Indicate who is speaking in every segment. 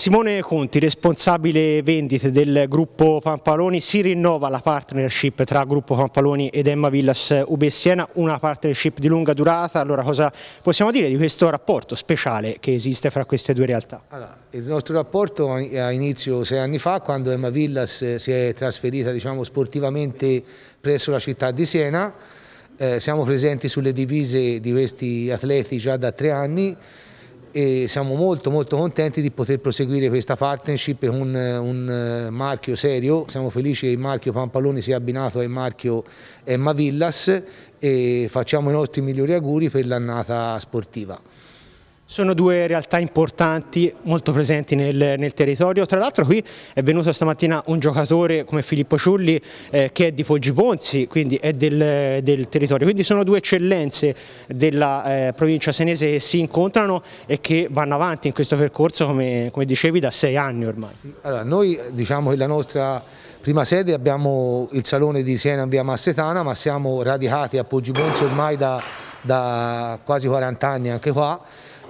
Speaker 1: Simone Conti, responsabile vendite del gruppo Pampaloni, si rinnova la partnership tra gruppo Pampaloni ed Emma Villas UB Siena, una partnership di lunga durata, allora cosa possiamo dire di questo rapporto speciale che esiste fra queste due realtà?
Speaker 2: Allora, il nostro rapporto ha inizio sei anni fa quando Emma Villas si è trasferita diciamo, sportivamente presso la città di Siena, eh, siamo presenti sulle divise di questi atleti già da tre anni, e siamo molto molto contenti di poter proseguire questa partnership con eh, un eh, marchio serio, siamo felici che il marchio Pampaloni sia abbinato al marchio Emma Villas e facciamo i nostri migliori auguri per l'annata sportiva. Sono due realtà
Speaker 1: importanti, molto presenti nel, nel territorio. Tra l'altro qui è venuto stamattina un giocatore come Filippo Ciulli eh, che è di Poggi Ponzi, quindi è del, del, territorio. Quindi sono due eccellenze della eh, provincia senese che si incontrano e che vanno avanti in
Speaker 2: questo percorso, come, come dicevi, da sei anni ormai. Allora, noi diciamo che la nostra prima sede abbiamo il salone di Siena in via Massetana, ma siamo radicati a Poggi Ponzi ormai da, da quasi 40 anni anche qua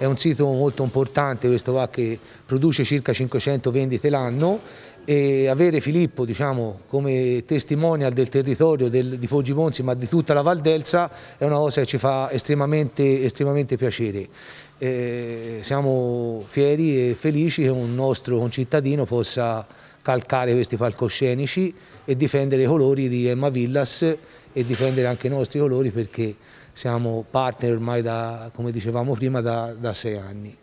Speaker 2: è un sito molto importante questo qua che produce circa 500 vendite l'anno e avere Filippo diciamo, come testimonial del territorio del, di Poggi Monzi ma di tutta la Valdelsa è una cosa che ci fa estremamente, estremamente piacere. Eh, siamo fieri e felici che un nostro concittadino possa calcare questi palcoscenici e difendere i colori di Emma Villas e difendere anche i nostri colori perché siamo partner ormai da, come dicevamo prima, da, da sei anni.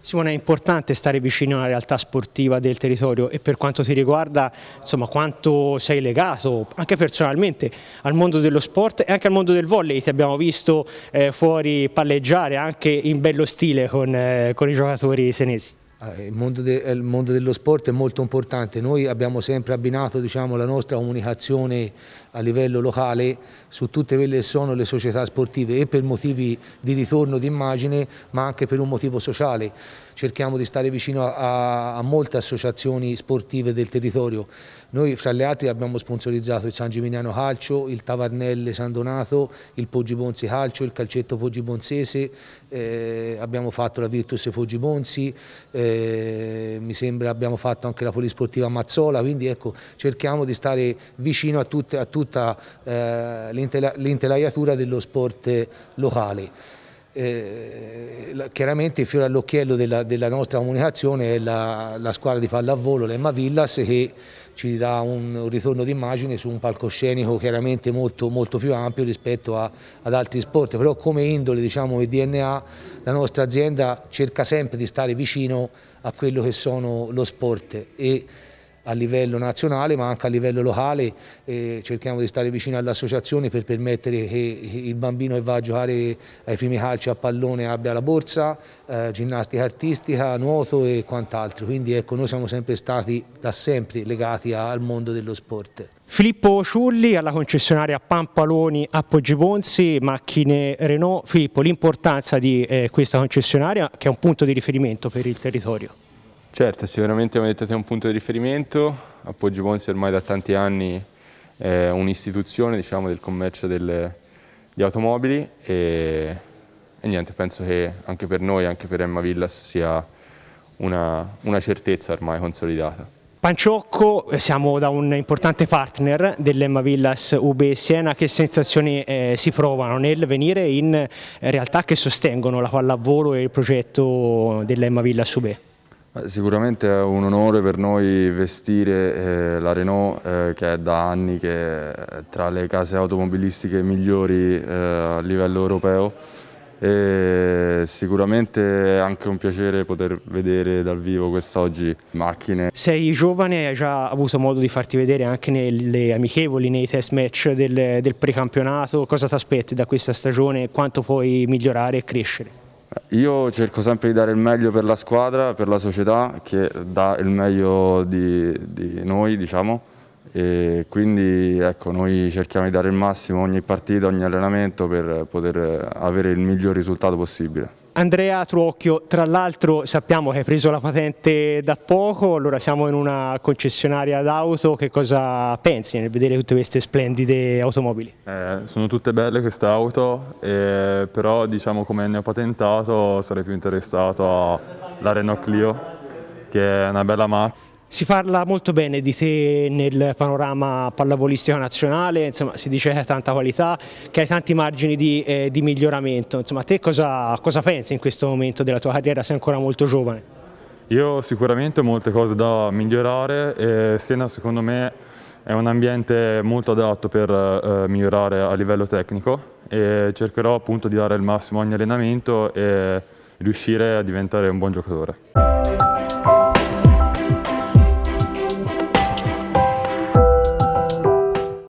Speaker 2: Simone, è
Speaker 1: importante stare vicino alla realtà sportiva del territorio e per quanto ti riguarda, insomma, quanto sei legato anche personalmente al mondo dello sport e anche al mondo del volley. Ti abbiamo
Speaker 2: visto eh, fuori palleggiare anche in bello stile con, eh, con i giocatori senesi. Ah, il mondo, de, eh, il mondo, dello sport è molto importante, noi abbiamo sempre abbinato diciamo, la nostra comunicazione a livello locale su tutte quelle che sono le società sportive e per motivi di ritorno d'immagine ma anche per un motivo sociale. Cerchiamo di stare vicino a, a, molte associazioni sportive del territorio. Noi fra le altre abbiamo sponsorizzato il San Gimignano Calcio, il Tavarnelle San Donato, il Poggi Bonzi Calcio, il Calcetto Poggi Bonzese, eh, abbiamo fatto la Virtus Poggi Bonzi, eh, eh, mi sembra abbiamo fatto anche la polisportiva Mazzola, quindi ecco, cerchiamo di stare vicino a, tut a tutta eh, l'intelaiatura dello sport locale eh, chiaramente il fiore all'occhiello della, della, nostra comunicazione è la, la squadra di pallavolo, l'Emma Villas, che ci dà un ritorno d'immagine su un palcoscenico chiaramente molto, molto più ampio rispetto a, ad altri sport, però come indole diciamo, e DNA la nostra azienda cerca sempre di stare vicino a quello che sono lo sport e a livello nazionale ma anche a livello locale eh, cerchiamo di stare vicino all'associazione per permettere che il bambino che va a giocare ai primi calci a pallone abbia la borsa, eh, ginnastica artistica, nuoto e quant'altro, quindi ecco noi siamo sempre stati da sempre legati al mondo dello sport.
Speaker 1: Filippo Ciulli alla concessionaria Pampaloni a Poggiponzi, macchine Renault. Filippo, l'importanza di eh, questa concessionaria che è un punto di riferimento per il territorio.
Speaker 3: Certo, sicuramente Meditati è un punto di riferimento, Appoggio Bonsi ormai da tanti anni è un'istituzione diciamo, del commercio del, di automobili e, e, niente, penso che anche per noi, anche per Emma Villas sia una, una certezza ormai consolidata.
Speaker 1: Panciocco, siamo da un importante partner dell'Emma Villas UB Siena, che sensazioni eh, si provano nel venire in realtà che sostengono la pallavolo e il progetto dell'Emma Villas UB?
Speaker 3: Sicuramente è un onore per noi vestire eh, la Renault eh, che è da anni che è tra le case automobilistiche migliori eh, a livello europeo e sicuramente è anche un piacere poter vedere dal vivo quest'oggi macchine.
Speaker 1: Sei giovane, hai già avuto modo di farti vedere anche nelle amichevoli, nei test match del, del precampionato, cosa ti aspetti da questa stagione, quanto puoi migliorare e crescere?
Speaker 3: Io cerco sempre di dare il meglio per la squadra, per la società che dà il meglio di, di noi, diciamo. E quindi ecco, noi cerchiamo di dare il massimo ogni partita, ogni allenamento per poter avere il miglior risultato possibile.
Speaker 1: Andrea Truocchio, tra l'altro sappiamo che hai preso la patente da poco, allora siamo in una concessionaria d'auto, che cosa pensi nel vedere tutte queste splendide automobili?
Speaker 3: Eh, sono tutte belle queste auto, eh, però diciamo come ne ho patentato sarei più interessato alla Renault Clio, che è una bella macchina
Speaker 1: si parla molto bene di te nel panorama pallavolistico nazionale, insomma, si dice che hai tanta qualità, che hai tanti margini di, eh, di miglioramento. Insomma, te cosa, cosa pensi in questo momento della tua carriera? Sei ancora molto giovane.
Speaker 3: Io sicuramente ho molte cose da migliorare e Sena secondo me è un ambiente molto adatto per eh, migliorare a livello tecnico e cercherò appunto di dare il massimo a ogni allenamento e riuscire a diventare un buon giocatore.